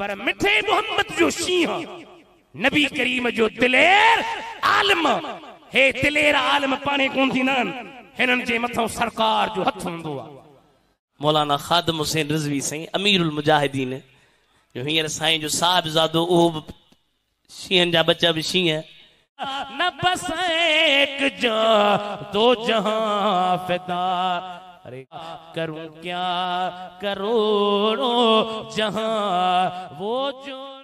पर मिठे मोहम्मद जो शींहं नबी करीम जो दिलेर आलम हे दिलेर आलम पाणे कोन थींदा आहिनि हिननि जे मथां सरकार जो हथु हूंदो आहे मौलाना ख़ादम हुसैन रिज़वी साईं अमीर उल मुजाहिदीन जो हींअर साईं जो साहिब ज़ादो उहो बि शींहनि जा बच्चा बि शींहं न बस दो जहां करूं क्या जहां वो जो